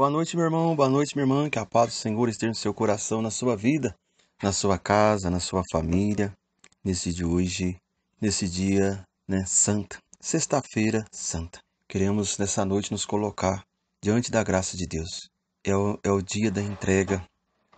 Boa noite, meu irmão, boa noite, minha irmã. Que a paz do Senhor esteja no seu coração, na sua vida, na sua casa, na sua família, nesse de hoje, nesse dia, né, santa, sexta-feira santa. Queremos nessa noite nos colocar diante da graça de Deus. É o, é o dia da entrega,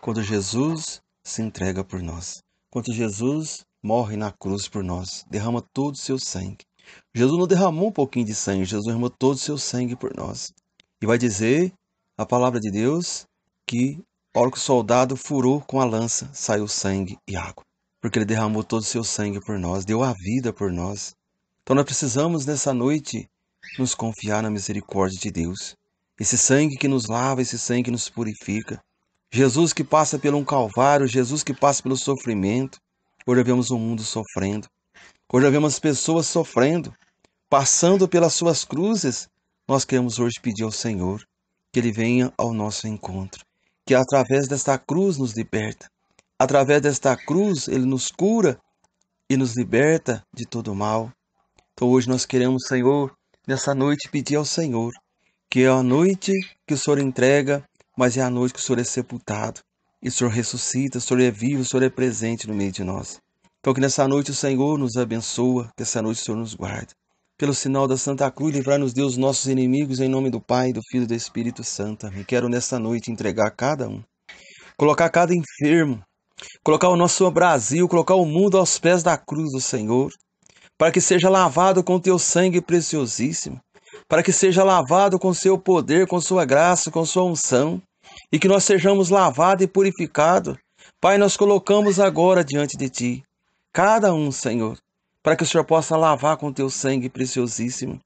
quando Jesus se entrega por nós, quando Jesus morre na cruz por nós, derrama todo o seu sangue. Jesus não derramou um pouquinho de sangue, Jesus derramou todo o seu sangue por nós. E vai dizer a palavra de Deus que, hora que o soldado furou com a lança, saiu sangue e água. Porque ele derramou todo o seu sangue por nós, deu a vida por nós. Então nós precisamos nessa noite nos confiar na misericórdia de Deus. Esse sangue que nos lava, esse sangue que nos purifica. Jesus que passa pelo um calvário, Jesus que passa pelo sofrimento. Hoje vemos o um mundo sofrendo. Hoje vemos pessoas sofrendo, passando pelas suas cruzes. Nós queremos hoje pedir ao Senhor que Ele venha ao nosso encontro, que através desta cruz nos liberta. Através desta cruz, Ele nos cura e nos liberta de todo mal. Então hoje nós queremos, Senhor, nessa noite pedir ao Senhor, que é a noite que o Senhor entrega, mas é a noite que o Senhor é sepultado. E o Senhor ressuscita, o Senhor é vivo, o Senhor é presente no meio de nós. Então que nessa noite o Senhor nos abençoa, que essa noite o Senhor nos guarde. Pelo sinal da Santa Cruz, livrar nos Deus, nossos inimigos, em nome do Pai, do Filho e do Espírito Santo. Me quero nesta noite entregar cada um, colocar cada enfermo, colocar o nosso Brasil, colocar o mundo aos pés da cruz do Senhor, para que seja lavado com teu sangue preciosíssimo, para que seja lavado com seu poder, com sua graça, com sua unção, e que nós sejamos lavados e purificados. Pai, nós colocamos agora diante de ti, cada um, Senhor para que o Senhor possa lavar com teu sangue preciosíssimo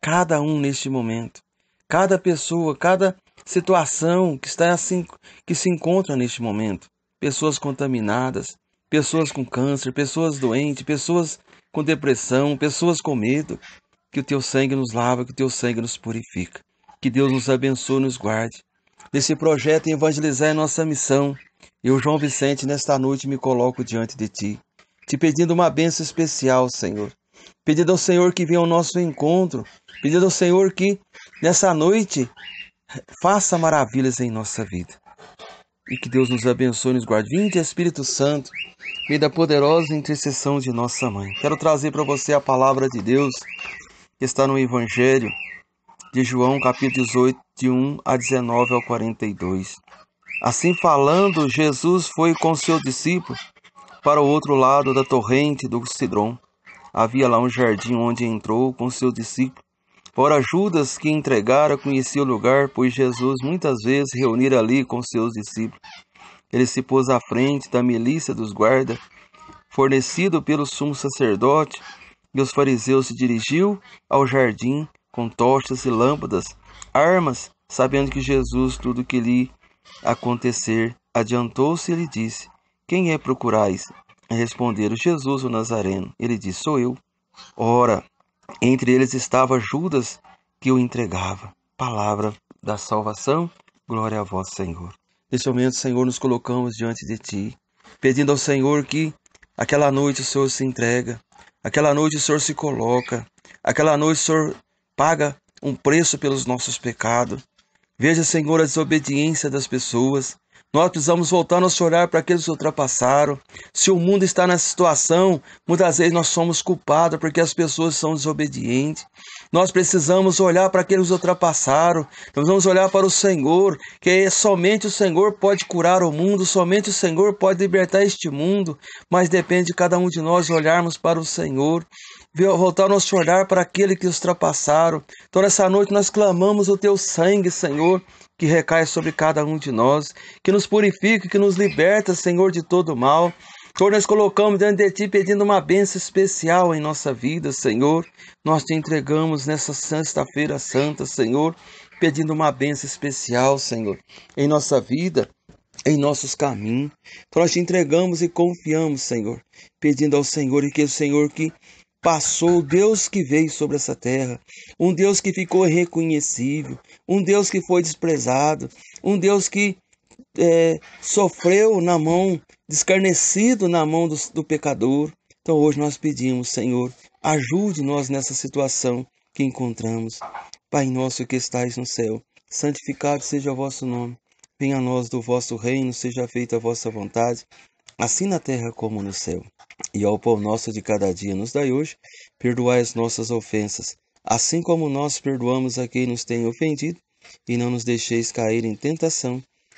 cada um neste momento, cada pessoa, cada situação que está assim que se encontra neste momento. Pessoas contaminadas, pessoas com câncer, pessoas doentes, pessoas com depressão, pessoas com medo. Que o teu sangue nos lava, que o teu sangue nos purifica. Que Deus nos abençoe e nos guarde. Nesse projeto evangelizar é nossa missão. Eu, João Vicente, nesta noite me coloco diante de ti te pedindo uma bênção especial, Senhor. Pedindo ao Senhor que venha ao nosso encontro. Pedindo ao Senhor que nessa noite faça maravilhas em nossa vida. E que Deus nos abençoe, nos guarde. Vinde, Espírito Santo, vida poderosa intercessão de nossa mãe. Quero trazer para você a palavra de Deus que está no Evangelho de João, capítulo 18, de 1 a 19 ao 42. Assim falando, Jesus foi com seu discípulo para o outro lado da torrente do Cidron. havia lá um jardim onde entrou com seus discípulos. Ora, Judas, que entregara, conhecia o lugar, pois Jesus muitas vezes reunira ali com seus discípulos. Ele se pôs à frente da milícia dos guardas, fornecido pelo sumo sacerdote, e os fariseus se dirigiu ao jardim com tochas e lâmpadas, armas, sabendo que Jesus tudo que lhe acontecer, adiantou-se e lhe disse: quem é procurais? Responderam Jesus o Nazareno. Ele disse: Sou eu. Ora, entre eles estava Judas, que o entregava. Palavra da salvação, glória a vós, Senhor. Neste momento, Senhor, nos colocamos diante de Ti, pedindo ao Senhor que aquela noite o Senhor se entrega, aquela noite o Senhor se coloca, aquela noite o Senhor paga um preço pelos nossos pecados. Veja, Senhor, a desobediência das pessoas. Nós precisamos voltar a nos olhar para aqueles que ultrapassaram. Se o mundo está nessa situação, muitas vezes nós somos culpados porque as pessoas são desobedientes. Nós precisamos olhar para aqueles que ultrapassaram. Nós vamos olhar para o Senhor, que é somente o Senhor pode curar o mundo, somente o Senhor pode libertar este mundo. Mas depende de cada um de nós olharmos para o Senhor, voltar nosso olhar para aquele que os ultrapassaram. Então, nessa noite, nós clamamos o teu sangue, Senhor, que recai sobre cada um de nós, que nos purifica, que nos liberta, Senhor, de todo mal. Senhor, nós colocamos diante de Ti pedindo uma bênção especial em nossa vida, Senhor. Nós te entregamos nessa sexta-feira santa, Senhor, pedindo uma bênção especial, Senhor, em nossa vida, em nossos caminhos. Então, nós te entregamos e confiamos, Senhor, pedindo ao Senhor e que o Senhor que passou, o Deus que veio sobre essa terra, um Deus que ficou reconhecível, um Deus que foi desprezado, um Deus que é, sofreu na mão, descarnecido na mão do, do pecador. Então hoje nós pedimos, Senhor, ajude-nos nessa situação que encontramos. Pai nosso que estais no céu, santificado seja o vosso nome. Venha a nós do vosso reino, seja feita a vossa vontade, assim na terra como no céu. E ao pão nosso de cada dia nos dai hoje, perdoai as nossas ofensas, assim como nós perdoamos a quem nos tem ofendido, e não nos deixeis cair em tentação,